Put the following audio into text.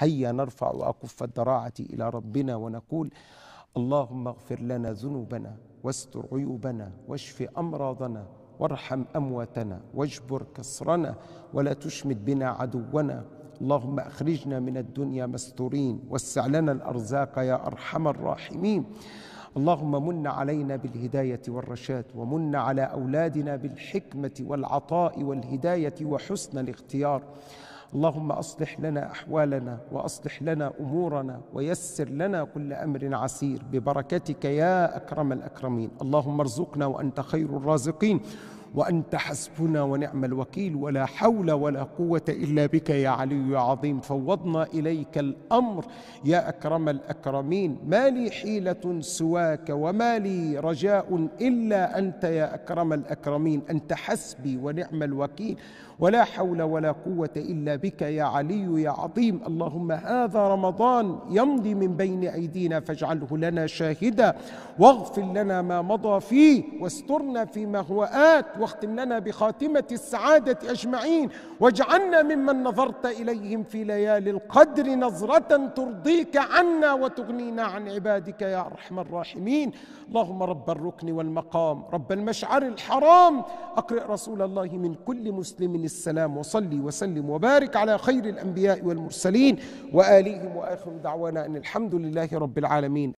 هيا نرفع أكف الضراعة إلى ربنا ونقول اللهم اغفر لنا ذنوبنا واستر عيوبنا واشف أمراضنا وارحم أمواتنا واجبر كسرنا ولا تشمت بنا عدونا اللهم أخرجنا من الدنيا مستورين وسع لنا الأرزاق يا أرحم الراحمين اللهم من علينا بالهداية والرشاد ومن على أولادنا بالحكمة والعطاء والهداية وحسن الاختيار اللهم اصلح لنا احوالنا واصلح لنا امورنا ويسر لنا كل امر عسير ببركتك يا اكرم الاكرمين اللهم ارزقنا وانت خير الرازقين وأنت حسبنا ونعم الوكيل ولا حول ولا قوة إلا بك يا علي يا عظيم فوضنا إليك الأمر يا أكرم الأكرمين ما لي حيلة سواك وما لي رجاء إلا أنت يا أكرم الأكرمين أنت حسبي ونعم الوكيل ولا حول ولا قوة إلا بك يا علي يا عظيم اللهم هذا رمضان يمضي من بين أيدينا فاجعله لنا شاهدا واغفر لنا ما مضى فيه واسترنا فيما هو آت واختم لنا بخاتمة السعادة أجمعين واجعلنا ممن نظرت إليهم في ليالي القدر نظرة ترضيك عنا وتغنينا عن عبادك يا أرحم الراحمين اللهم رب الركن والمقام رب المشعر الحرام أقرئ رسول الله من كل مسلم السلام وصلي وسلم وبارك على خير الأنبياء والمرسلين وآلهم وآخر دعوانا أن الحمد لله رب العالمين